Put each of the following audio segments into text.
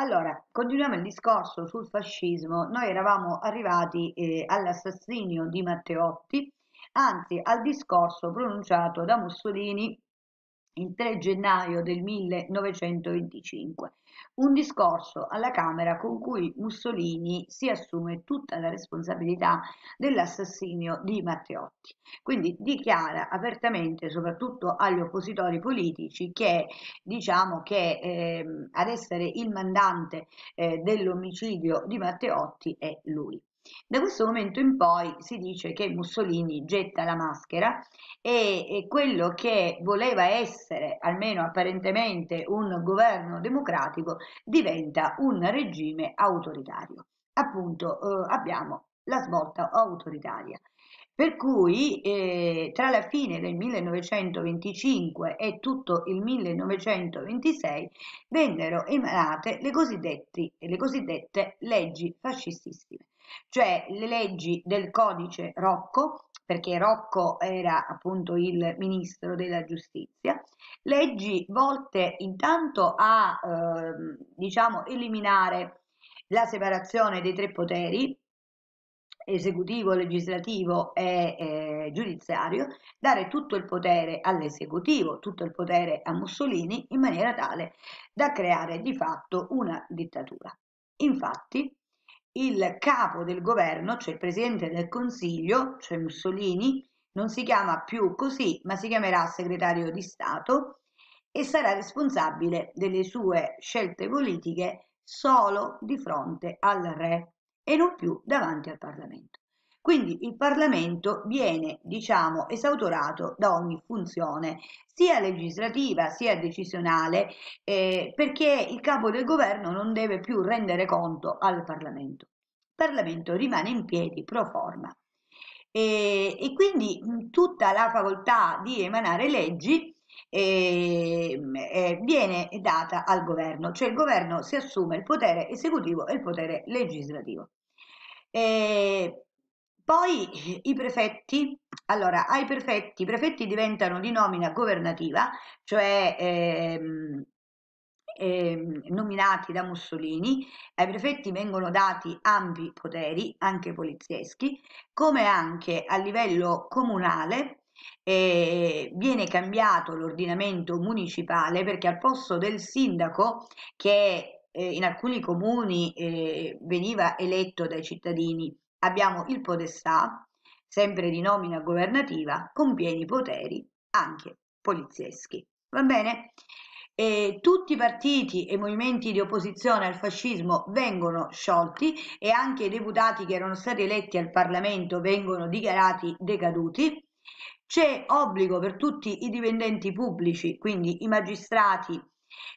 Allora, continuiamo il discorso sul fascismo. Noi eravamo arrivati eh, all'assassinio di Matteotti, anzi al discorso pronunciato da Mussolini il 3 gennaio del 1925, un discorso alla Camera con cui Mussolini si assume tutta la responsabilità dell'assassinio di Matteotti. Quindi dichiara apertamente, soprattutto agli oppositori politici, che diciamo che eh, ad essere il mandante eh, dell'omicidio di Matteotti è lui. Da questo momento in poi si dice che Mussolini getta la maschera e, e quello che voleva essere, almeno apparentemente, un governo democratico diventa un regime autoritario. Appunto eh, abbiamo la svolta autoritaria. Per cui eh, tra la fine del 1925 e tutto il 1926 vennero emanate le cosiddette, le cosiddette leggi fascistissime cioè le leggi del codice Rocco, perché Rocco era appunto il ministro della giustizia, leggi volte intanto a eh, diciamo, eliminare la separazione dei tre poteri, esecutivo, legislativo e eh, giudiziario, dare tutto il potere all'esecutivo, tutto il potere a Mussolini in maniera tale da creare di fatto una dittatura. Infatti, il capo del governo, cioè il presidente del Consiglio, cioè Mussolini, non si chiama più così, ma si chiamerà segretario di Stato e sarà responsabile delle sue scelte politiche solo di fronte al re e non più davanti al Parlamento. Quindi il Parlamento viene, diciamo, esautorato da ogni funzione, sia legislativa sia decisionale, eh, perché il capo del governo non deve più rendere conto al Parlamento. Il Parlamento rimane in piedi pro forma. E, e quindi tutta la facoltà di emanare leggi eh, eh, viene data al governo, cioè il governo si assume il potere esecutivo e il potere legislativo. Eh, poi i prefetti, allora ai prefetti, i prefetti diventano di nomina governativa, cioè ehm, ehm, nominati da Mussolini, ai prefetti vengono dati ampi poteri, anche polizieschi, come anche a livello comunale eh, viene cambiato l'ordinamento municipale perché al posto del sindaco che eh, in alcuni comuni eh, veniva eletto dai cittadini Abbiamo il podestà, sempre di nomina governativa, con pieni poteri anche polizieschi. Va bene? E tutti i partiti e movimenti di opposizione al fascismo vengono sciolti e anche i deputati che erano stati eletti al Parlamento vengono dichiarati decaduti. C'è obbligo per tutti i dipendenti pubblici, quindi i magistrati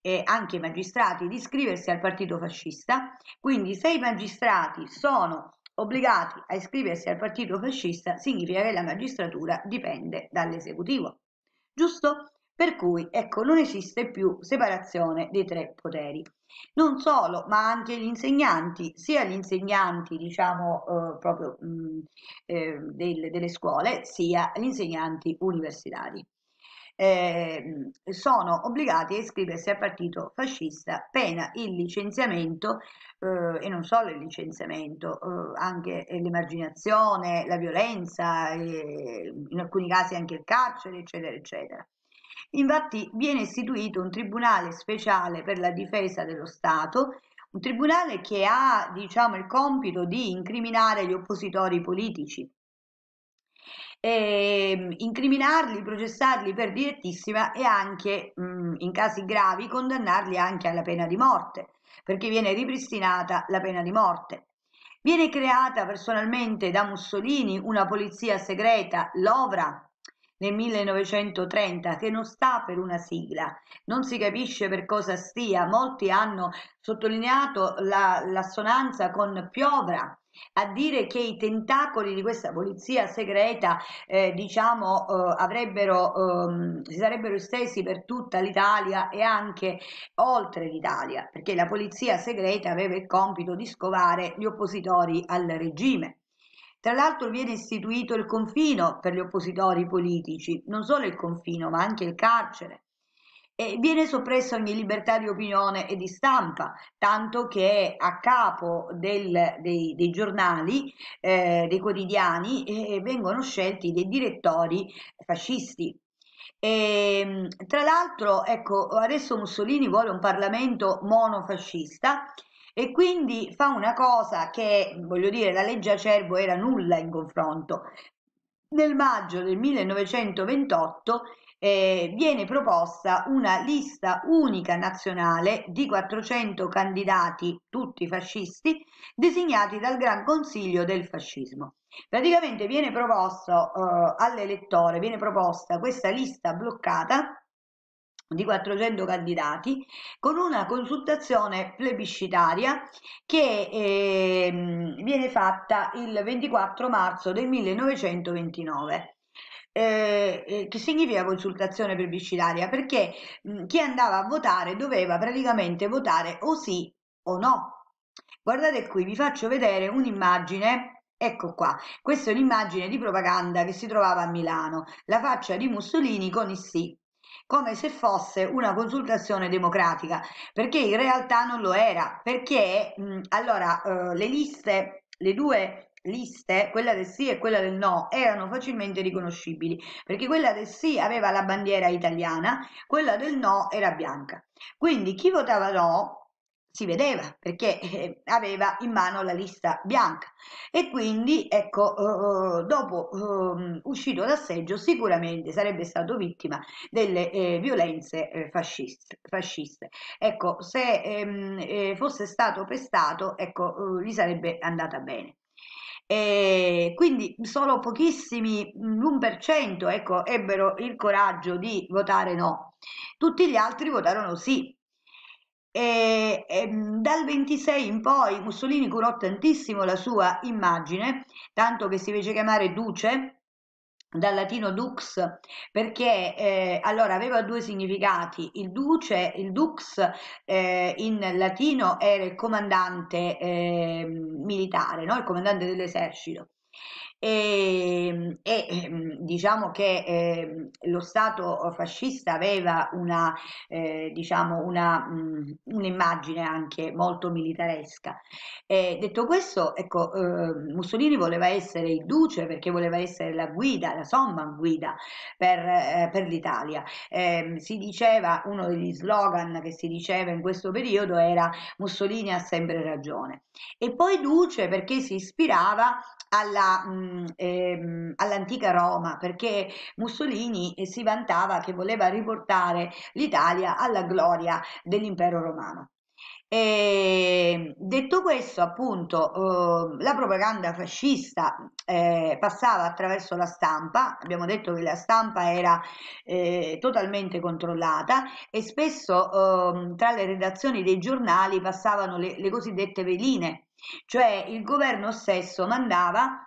e anche i magistrati, di iscriversi al partito fascista. Quindi se i magistrati sono Obbligati a iscriversi al partito fascista significa che la magistratura dipende dall'esecutivo. Giusto? Per cui, ecco, non esiste più separazione dei tre poteri. Non solo, ma anche gli insegnanti, sia gli insegnanti, diciamo, eh, proprio mh, mm, eh, del, delle scuole, sia gli insegnanti universitari eh, sono obbligati a iscriversi al partito fascista, pena il licenziamento eh, e non solo il licenziamento, eh, anche l'emarginazione, la violenza, eh, in alcuni casi anche il carcere, eccetera, eccetera. Infatti viene istituito un tribunale speciale per la difesa dello Stato, un tribunale che ha diciamo, il compito di incriminare gli oppositori politici e ehm, incriminarli, processarli per direttissima e anche mm, in casi gravi condannarli anche alla pena di morte, perché viene ripristinata la pena di morte. Viene creata personalmente da Mussolini una polizia segreta, l'Ovra, nel 1930, che non sta per una sigla, non si capisce per cosa stia. Molti hanno sottolineato l'assonanza con Piovra, a dire che i tentacoli di questa polizia segreta eh, diciamo eh, avrebbero ehm, si sarebbero estesi per tutta l'Italia e anche oltre l'Italia perché la polizia segreta aveva il compito di scovare gli oppositori al regime tra l'altro viene istituito il confino per gli oppositori politici non solo il confino ma anche il carcere e viene soppressa ogni libertà di opinione e di stampa, tanto che a capo del, dei, dei, giornali, eh, dei quotidiani, eh, vengono scelti dei direttori fascisti. E, ehm, tra l'altro, ecco, adesso Mussolini vuole un Parlamento monofascista e quindi fa una cosa che, voglio dire, la legge Acerbo era nulla in confronto. Nel maggio del 1928 eh, viene proposta una lista unica nazionale di 400 candidati, tutti fascisti, designati dal Gran Consiglio del Fascismo. Praticamente viene proposto eh, all'elettore, viene proposta questa lista bloccata di 400 candidati con una consultazione plebiscitaria che eh, viene fatta il 24 marzo del 1929. Eh, eh, che significa consultazione plebiscitaria perché mh, chi andava a votare doveva praticamente votare o sì o no. Guardate qui, vi faccio vedere un'immagine, ecco qua, questa è un'immagine di propaganda che si trovava a Milano, la faccia di Mussolini con il sì, come se fosse una consultazione democratica, perché in realtà non lo era, perché mh, allora eh, le liste, le due liste, quella del sì e quella del no, erano facilmente riconoscibili, perché quella del sì aveva la bandiera italiana, quella del no era bianca. Quindi chi votava no si vedeva perché eh, aveva in mano la lista bianca e quindi ecco eh, eh dopo eh, uscito da seggio sicuramente sarebbe stato vittima delle eh, violenze eh, fasciste, fasciste, ecco se ehm, fosse stato pestato ecco gli sarebbe andata bene e quindi solo pochissimi, mm, l'1%, ecco, ebbero il coraggio di votare no. Tutti gli altri votarono sì. E, e, mm, dal 26 in poi Mussolini curò tantissimo la sua immagine, tanto che si fece chiamare Duce dal latino dux perché eh, allora aveva due significati il duce il dux eh, in latino era il comandante eh, militare no? il comandante dell'esercito Ehm, e, e ehm, diciamo che eh, lo Stato fascista aveva una, eh, diciamo una, mh, un'immagine anche molto militaresca. Eh, detto questo, ecco, ehm, Mussolini voleva essere il duce perché voleva essere la guida, la somma guida per, eh, per l'Italia. si diceva, uno degli slogan che si diceva in questo periodo era Mussolini ha sempre ragione. E poi duce perché si ispirava alla... Mh, ehm, all'antica Roma, perché Mussolini eh, si vantava che voleva riportare l'Italia alla gloria dell'impero romano. E ehm, detto questo, appunto, eh, la propaganda fascista eh, passava attraverso la stampa, abbiamo detto che la stampa era eh, totalmente controllata e spesso uhm, tra le redazioni dei giornali passavano le, le cosiddette veline, cioè il governo stesso mandava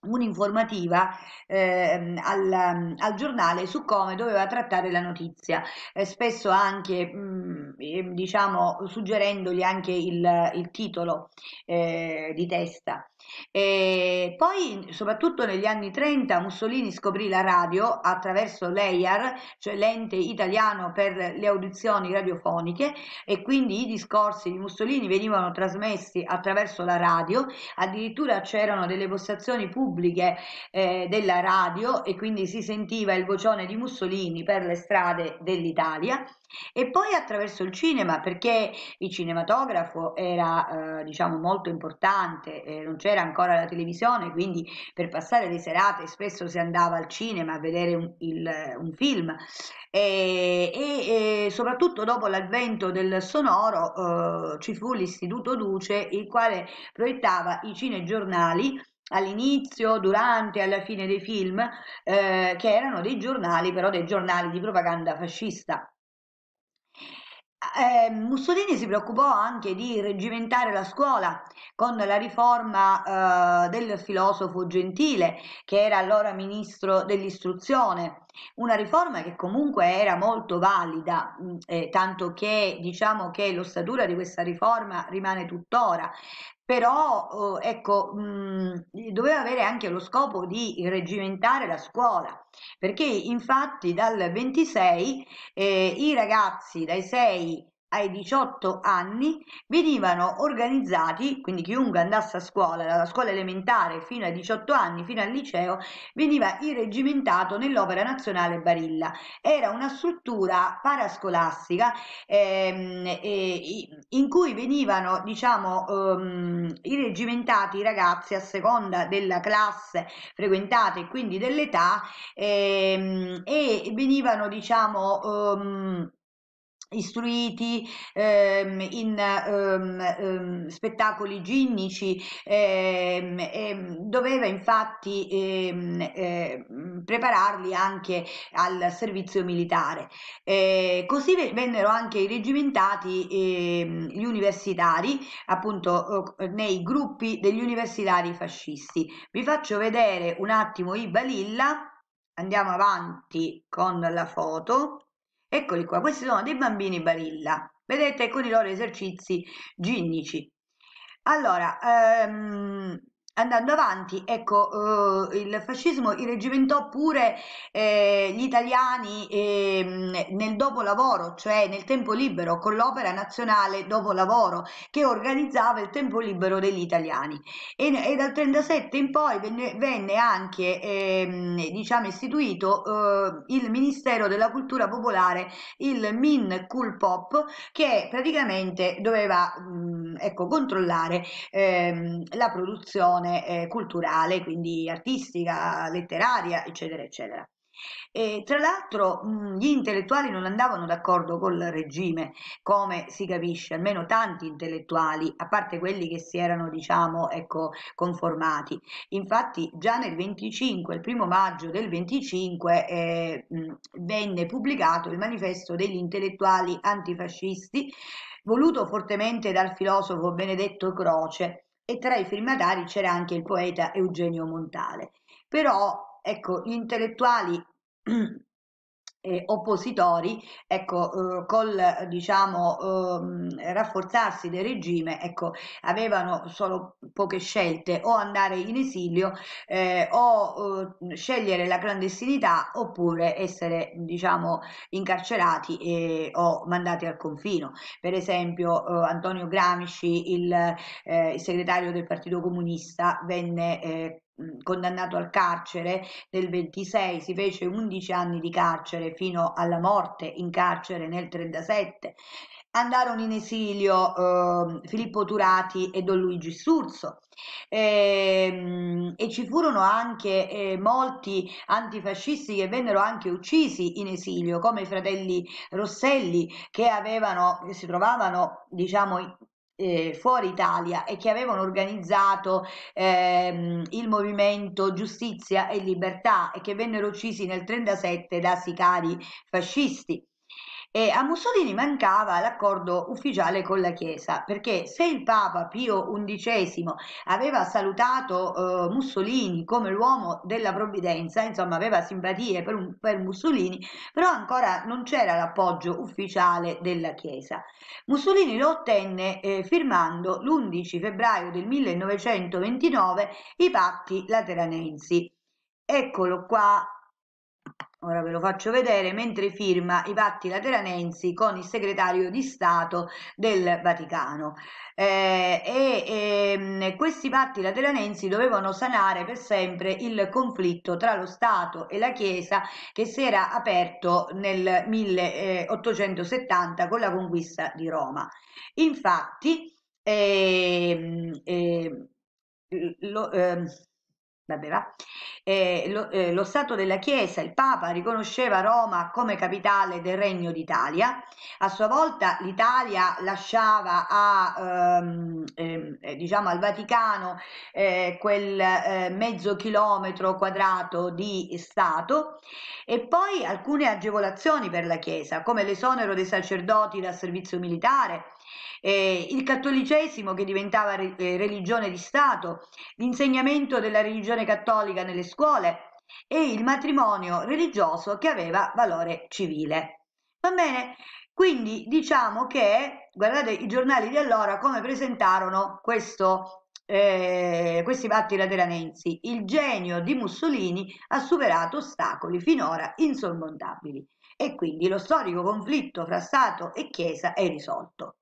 un'informativa eh, al, al, giornale su come doveva trattare la notizia, eh, spesso anche mh, mm, eh, diciamo suggerendogli anche il, il titolo eh, di testa. E poi, soprattutto negli anni 30, Mussolini scoprì la radio attraverso l'EIAR, cioè l'ente italiano per le audizioni radiofoniche, e quindi i discorsi di Mussolini venivano trasmessi attraverso la radio, addirittura c'erano delle postazioni pubbliche pubbliche eh, della radio e quindi si sentiva il vocione di Mussolini per le strade dell'Italia e poi attraverso il cinema perché il cinematografo era eh, diciamo molto importante eh, non c'era ancora la televisione quindi per passare le serate spesso si andava al cinema a vedere un, il, un film e, e, e, soprattutto dopo l'avvento del sonoro eh, ci fu l'istituto Duce il quale proiettava i cinegiornali all'inizio, durante, alla fine dei film, eh, che erano dei giornali, però dei giornali di propaganda fascista. Eh, ehm, Mussolini si preoccupò anche di reggimentare la scuola con la riforma eh, del filosofo Gentile, che era allora ministro dell'istruzione una riforma che comunque era molto valida, mm, eh, tanto che diciamo che l'ossatura di questa riforma rimane tuttora, però eh, ecco, mh, mm, doveva avere anche lo scopo di reggimentare la scuola, perché infatti dal 26 eh, i ragazzi dai 6 ai 18 anni venivano organizzati, quindi chiunque andasse a scuola, dalla scuola elementare fino ai 18 anni, fino al liceo, veniva irregimentato nell'Opera Nazionale Barilla. Era una struttura parascolastica ehm, eh, in cui venivano, diciamo, ehm, irregimentati i ragazzi a seconda della classe frequentata e quindi dell'età ehm, e venivano, diciamo, ehm, istruiti ehm, in ehm, ehm spettacoli ginnici, ehm, ehm doveva infatti eh, prepararli anche al servizio militare. Eh, così vennero anche reggimentati gli universitari, appunto nei gruppi degli universitari fascisti. Vi faccio vedere un attimo i Balilla, andiamo avanti con la foto. Eccoli qua, questi sono dei bambini barilla, vedete con i loro esercizi ginnici. Allora, ehm, andando avanti, ecco, eh, il fascismo irregimentò pure eh, gli italiani eh, nel dopolavoro, cioè nel tempo libero, con l'opera nazionale dopolavoro che organizzava il tempo libero degli italiani. E, e dal 1937 in poi venne, venne anche ehm, diciamo istituito eh, il Ministero della Cultura Popolare, il Min Culpop, che praticamente doveva mh, mm, ecco, controllare ehm, la produzione produzione eh, culturale, quindi artistica, letteraria, eccetera, eccetera. E, tra l'altro gli intellettuali non andavano d'accordo col regime, come si capisce, almeno tanti intellettuali, a parte quelli che si erano, diciamo, ecco, conformati. Infatti già nel 25, il primo maggio del 25, eh, venne pubblicato il manifesto degli intellettuali antifascisti, voluto fortemente dal filosofo Benedetto Croce e tra i firmatari c'era anche il poeta Eugenio Montale. Però, ecco, gli intellettuali eh, oppositori, ecco, eh, col diciamo, eh, rafforzarsi del regime, ecco, avevano solo poche scelte, o andare in esilio eh, o eh, scegliere la clandestinità oppure essere diciamo, incarcerati e, o mandati al confino. Per esempio eh, Antonio Gramsci, il, il, segretario del Partito Comunista, venne Mhmm, condannato al carcere nel 26, si fece 11 anni di carcere fino alla morte in carcere nel 37. Andarono in esilio eh, Filippo Turati e Don Luigi Sturzo e, ehm, e ci furono anche eh, molti antifascisti che vennero anche uccisi in esilio come i fratelli Rosselli che avevano, si trovavano diciamo eh, fuori Italia e che avevano organizzato ehm, il movimento Giustizia e Libertà e che vennero uccisi nel 1937 da sicari fascisti. E a Mussolini mancava l'accordo ufficiale con la Chiesa, perché se il Papa Pio XI aveva salutato eh, Mussolini come l'uomo della provvidenza, insomma aveva simpatie per, un, per Mussolini, però ancora non c'era l'appoggio ufficiale della Chiesa. Mussolini lo ottenne eh, firmando l'11 febbraio del 1929 i patti lateranensi. Eccolo qua Ora ve lo faccio vedere mentre firma i patti lateranensi con il segretario di Stato del Vaticano. Eh, e, e, ehm, questi patti lateranensi dovevano sanare per sempre il conflitto tra lo Stato e la Chiesa che si era aperto nel 1870 con la conquista di Roma. Infatti, eh, eh, lo, eh, vabbè eh, lo, eh, lo, Stato della Chiesa, il Papa, riconosceva Roma come capitale del Regno d'Italia, a sua volta l'Italia lasciava a, ehm, ehm eh, diciamo al Vaticano eh, quel eh, mezzo chilometro quadrato di Stato e poi alcune agevolazioni per la Chiesa, come l'esonero dei sacerdoti dal servizio militare, eh, il cattolicesimo che diventava re, eh, religione di Stato, l'insegnamento della religione cattolica nelle scuole e il matrimonio religioso che aveva valore civile. Va bene? Quindi diciamo che, guardate i giornali di allora come presentarono questo, eh, questi fatti lateranensi, il genio di Mussolini ha superato ostacoli finora insormontabili e quindi lo storico conflitto fra Stato e Chiesa è risolto.